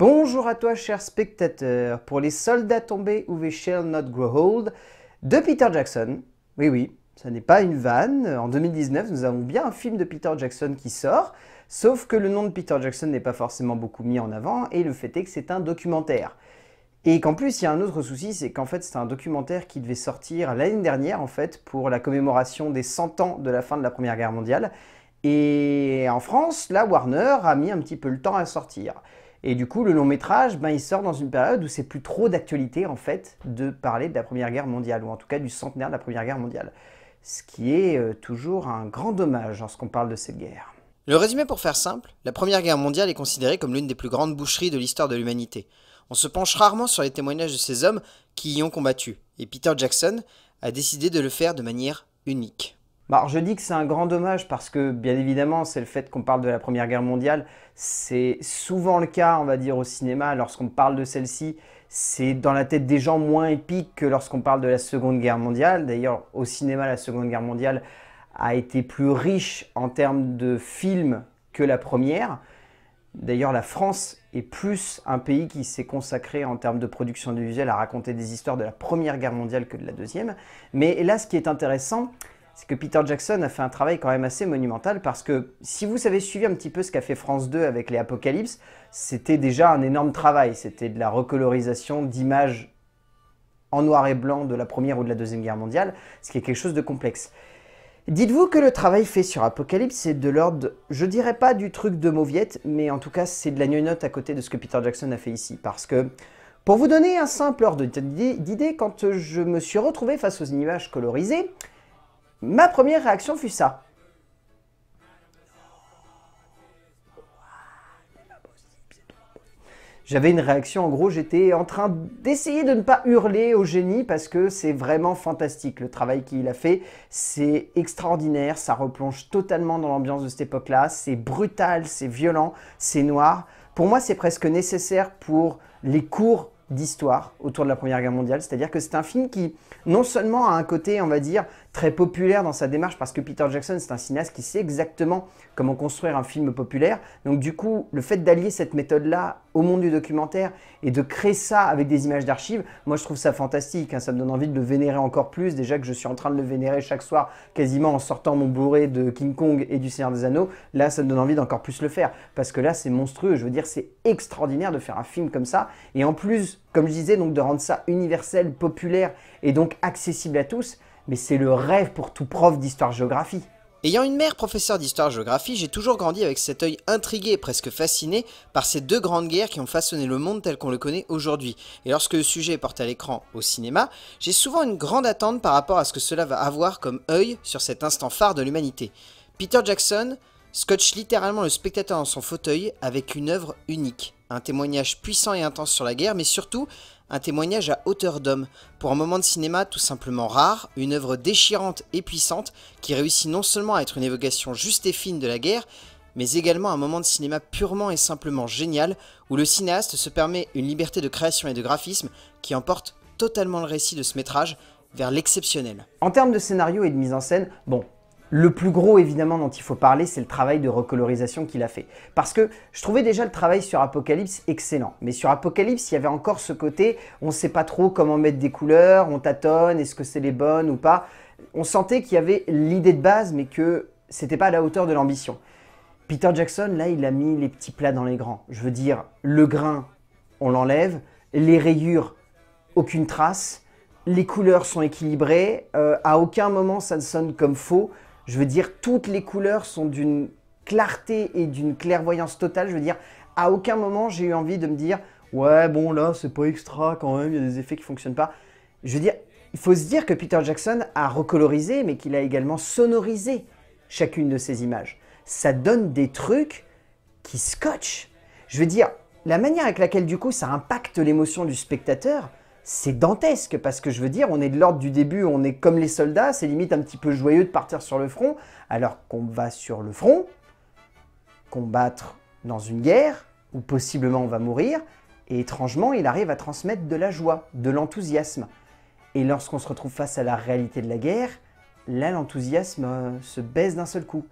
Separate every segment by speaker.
Speaker 1: Bonjour à toi, cher spectateur, pour les soldats tombés ou We Shall Not Grow Old de Peter Jackson. Oui, oui, ça n'est pas une vanne. En 2019, nous avons bien un film de Peter Jackson qui sort, sauf que le nom de Peter Jackson n'est pas forcément beaucoup mis en avant, et le fait est que c'est un documentaire. Et qu'en plus, il y a un autre souci, c'est qu'en fait, c'est un documentaire qui devait sortir l'année dernière, en fait, pour la commémoration des 100 ans de la fin de la Première Guerre mondiale. Et en France, la Warner a mis un petit peu le temps à sortir. Et du coup, le long métrage, ben, il sort dans une période où c'est plus trop d'actualité, en fait, de parler de la Première Guerre mondiale, ou en tout cas du centenaire de la Première Guerre mondiale. Ce qui est euh, toujours un grand dommage lorsqu'on parle de cette guerre. Le résumé pour faire simple, la Première Guerre mondiale est considérée comme l'une des plus grandes boucheries de l'histoire de l'humanité. On se penche rarement sur les témoignages de ces hommes qui y ont combattu, et Peter Jackson a décidé de le faire de manière unique. Bah, je dis que c'est un grand dommage parce que, bien évidemment, c'est le fait qu'on parle de la Première Guerre mondiale. C'est souvent le cas, on va dire, au cinéma. Lorsqu'on parle de celle-ci, c'est dans la tête des gens moins épique que lorsqu'on parle de la Seconde Guerre mondiale. D'ailleurs, au cinéma, la Seconde Guerre mondiale a été plus riche en termes de films que la première. D'ailleurs, la France est plus un pays qui s'est consacré en termes de production audiovisuelle à raconter des histoires de la Première Guerre mondiale que de la Deuxième. Mais là, ce qui est intéressant, c'est que Peter Jackson a fait un travail quand même assez monumental parce que si vous avez suivi un petit peu ce qu'a fait France 2 avec les Apocalypse, c'était déjà un énorme travail. C'était de la recolorisation d'images en noir et blanc de la Première ou de la Deuxième Guerre mondiale, ce qui est quelque chose de complexe. Dites-vous que le travail fait sur Apocalypse est de l'ordre, je dirais pas du truc de Mauviette, mais en tout cas c'est de la note à côté de ce que Peter Jackson a fait ici, parce que pour vous donner un simple ordre d'idée, quand je me suis retrouvé face aux images colorisées, Ma première réaction fut ça. J'avais une réaction, en gros, j'étais en train d'essayer de ne pas hurler au génie parce que c'est vraiment fantastique. Le travail qu'il a fait, c'est extraordinaire, ça replonge totalement dans l'ambiance de cette époque-là, c'est brutal, c'est violent, c'est noir. Pour moi, c'est presque nécessaire pour les cours d'histoire autour de la Première Guerre mondiale, c'est-à-dire que c'est un film qui, non seulement a un côté, on va dire, très populaire dans sa démarche parce que Peter Jackson, c'est un cinéaste qui sait exactement comment construire un film populaire. Donc du coup, le fait d'allier cette méthode-là au monde du documentaire et de créer ça avec des images d'archives, moi je trouve ça fantastique. Hein. Ça me donne envie de le vénérer encore plus. Déjà que je suis en train de le vénérer chaque soir quasiment en sortant mon bourré de King Kong et du Seigneur des Anneaux. Là, ça me donne envie d'encore plus le faire parce que là, c'est monstrueux. Je veux dire, c'est extraordinaire de faire un film comme ça. Et en plus, comme je disais, donc de rendre ça universel, populaire et donc accessible à tous mais c'est le rêve pour tout prof d'histoire-géographie. Ayant une mère professeure d'histoire-géographie, j'ai toujours grandi avec cet œil intrigué presque fasciné par ces deux grandes guerres qui ont façonné le monde tel qu'on le connaît aujourd'hui. Et lorsque le sujet est porté à l'écran au cinéma, j'ai souvent une grande attente par rapport à ce que cela va avoir comme œil sur cet instant phare de l'humanité. Peter Jackson scotche littéralement le spectateur dans son fauteuil avec une œuvre unique, un témoignage puissant et intense sur la guerre, mais surtout un témoignage à hauteur d'homme, pour un moment de cinéma tout simplement rare, une œuvre déchirante et puissante qui réussit non seulement à être une évocation juste et fine de la guerre, mais également un moment de cinéma purement et simplement génial, où le cinéaste se permet une liberté de création et de graphisme qui emporte totalement le récit de ce métrage vers l'exceptionnel. En termes de scénario et de mise en scène, bon, le plus gros, évidemment, dont il faut parler, c'est le travail de recolorisation qu'il a fait. Parce que je trouvais déjà le travail sur Apocalypse excellent. Mais sur Apocalypse, il y avait encore ce côté, on ne sait pas trop comment mettre des couleurs, on tâtonne, est-ce que c'est les bonnes ou pas. On sentait qu'il y avait l'idée de base, mais que c'était pas à la hauteur de l'ambition. Peter Jackson, là, il a mis les petits plats dans les grands. Je veux dire, le grain, on l'enlève, les rayures, aucune trace, les couleurs sont équilibrées, euh, à aucun moment ça ne sonne comme faux. Je veux dire, toutes les couleurs sont d'une clarté et d'une clairvoyance totale. Je veux dire, à aucun moment j'ai eu envie de me dire ouais bon là c'est pas extra quand même, il y a des effets qui fonctionnent pas. Je veux dire, il faut se dire que Peter Jackson a recolorisé mais qu'il a également sonorisé chacune de ces images. Ça donne des trucs qui scotchent. Je veux dire, la manière avec laquelle du coup ça impacte l'émotion du spectateur, c'est dantesque parce que je veux dire, on est de l'ordre du début, on est comme les soldats, c'est limite un petit peu joyeux de partir sur le front, alors qu'on va sur le front, combattre dans une guerre où possiblement on va mourir, et étrangement, il arrive à transmettre de la joie, de l'enthousiasme. Et lorsqu'on se retrouve face à la réalité de la guerre, là l'enthousiasme euh, se baisse d'un seul coup.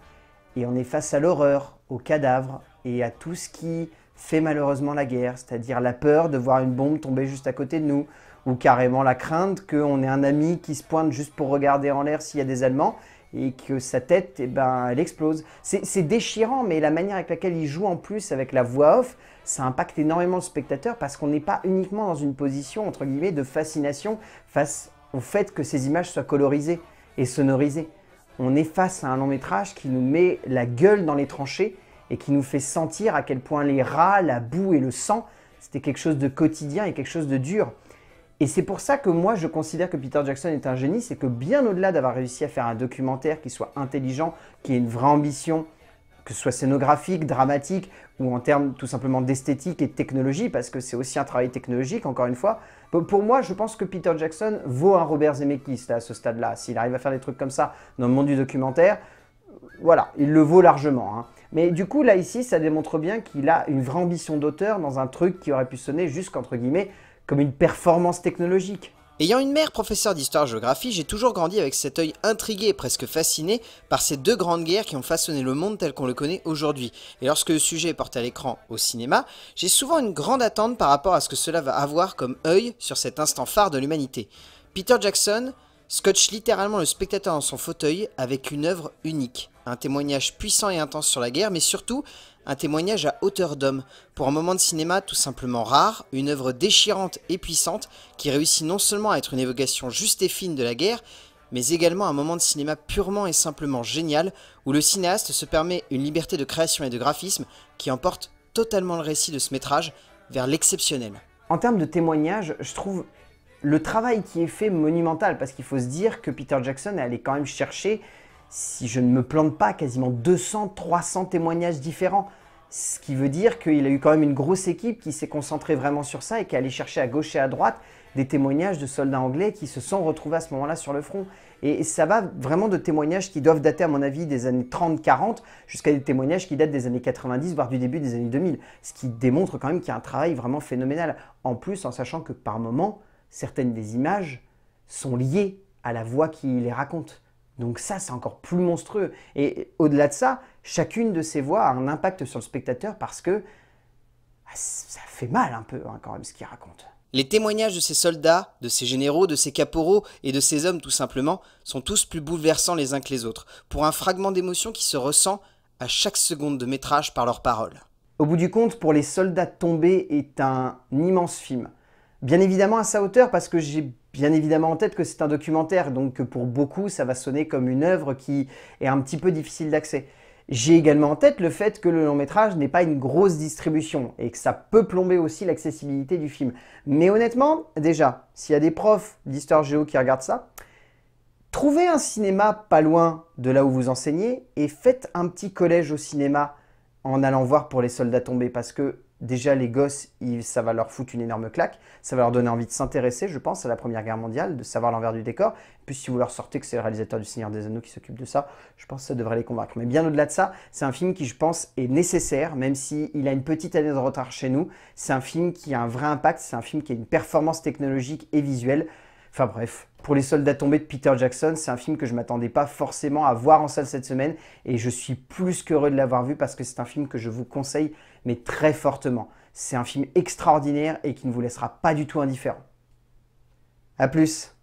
Speaker 1: Et on est face à l'horreur, au cadavre et à tout ce qui fait malheureusement la guerre, c'est-à-dire la peur de voir une bombe tomber juste à côté de nous, ou carrément la crainte qu'on ait un ami qui se pointe juste pour regarder en l'air s'il y a des Allemands et que sa tête, eh ben, elle explose. C'est déchirant, mais la manière avec laquelle il joue en plus avec la voix off, ça impacte énormément le spectateur parce qu'on n'est pas uniquement dans une position, entre guillemets, de fascination face au fait que ces images soient colorisées et sonorisées. On est face à un long métrage qui nous met la gueule dans les tranchées et qui nous fait sentir à quel point les rats, la boue et le sang, c'était quelque chose de quotidien et quelque chose de dur. Et c'est pour ça que moi je considère que Peter Jackson est un génie, c'est que bien au-delà d'avoir réussi à faire un documentaire qui soit intelligent, qui ait une vraie ambition, que ce soit scénographique, dramatique, ou en termes tout simplement d'esthétique et de technologie, parce que c'est aussi un travail technologique, encore une fois. Pour moi, je pense que Peter Jackson vaut un Robert Zemeckis à ce stade-là. S'il arrive à faire des trucs comme ça dans le monde du documentaire, voilà, il le vaut largement. Hein. Mais du coup, là, ici, ça démontre bien qu'il a une vraie ambition d'auteur dans un truc qui aurait pu sonner jusqu'entre guillemets comme une performance technologique. Ayant une mère professeure d'histoire-géographie, j'ai toujours grandi avec cet œil intrigué et presque fasciné par ces deux grandes guerres qui ont façonné le monde tel qu'on le connaît aujourd'hui. Et lorsque le sujet est porté à l'écran au cinéma, j'ai souvent une grande attente par rapport à ce que cela va avoir comme œil sur cet instant phare de l'humanité. Peter Jackson scotche littéralement le spectateur dans son fauteuil avec une œuvre unique un témoignage puissant et intense sur la guerre, mais surtout un témoignage à hauteur d'homme, pour un moment de cinéma tout simplement rare, une œuvre déchirante et puissante qui réussit non seulement à être une évocation juste et fine de la guerre, mais également un moment de cinéma purement et simplement génial, où le cinéaste se permet une liberté de création et de graphisme qui emporte totalement le récit de ce métrage vers l'exceptionnel. En termes de témoignage, je trouve le travail qui est fait monumental, parce qu'il faut se dire que Peter Jackson est allé quand même chercher si je ne me plante pas, quasiment 200, 300 témoignages différents. Ce qui veut dire qu'il a eu quand même une grosse équipe qui s'est concentrée vraiment sur ça et qui a allée chercher à gauche et à droite des témoignages de soldats anglais qui se sont retrouvés à ce moment-là sur le front. Et ça va vraiment de témoignages qui doivent dater, à mon avis, des années 30-40 jusqu'à des témoignages qui datent des années 90, voire du début des années 2000. Ce qui démontre quand même qu'il y a un travail vraiment phénoménal. En plus, en sachant que par moments, certaines des images sont liées à la voix qui les raconte. Donc ça, c'est encore plus monstrueux. Et au-delà de ça, chacune de ces voix a un impact sur le spectateur parce que bah, ça fait mal un peu hein, quand même ce qu'il raconte. Les témoignages de ces soldats, de ces généraux, de ces caporaux et de ces hommes tout simplement sont tous plus bouleversants les uns que les autres, pour un fragment d'émotion qui se ressent à chaque seconde de métrage par leurs paroles. Au bout du compte, pour les soldats tombés est un immense film. Bien évidemment à sa hauteur parce que j'ai bien évidemment en tête que c'est un documentaire, donc pour beaucoup, ça va sonner comme une œuvre qui est un petit peu difficile d'accès. J'ai également en tête le fait que le long métrage n'est pas une grosse distribution et que ça peut plomber aussi l'accessibilité du film. Mais honnêtement, déjà, s'il y a des profs d'histoire géo qui regardent ça, trouvez un cinéma pas loin de là où vous enseignez et faites un petit collège au cinéma en allant voir pour les soldats tombés parce que déjà les gosses, ils, ça va leur foutre une énorme claque, ça va leur donner envie de s'intéresser, je pense, à la Première Guerre mondiale, de savoir l'envers du décor. puis si vous leur sortez que c'est le réalisateur du Seigneur des Anneaux qui s'occupe de ça, je pense que ça devrait les convaincre. Mais bien au-delà de ça, c'est un film qui, je pense, est nécessaire, même s'il a une petite année de retard chez nous. C'est un film qui a un vrai impact, c'est un film qui a une performance technologique et visuelle. Enfin bref, pour les soldats tombés de Peter Jackson. C'est un film que je ne m'attendais pas forcément à voir en salle cette semaine et je suis plus qu'heureux de l'avoir vu parce que c'est un film que je vous conseille mais très fortement. C'est un film extraordinaire et qui ne vous laissera pas du tout indifférent. A plus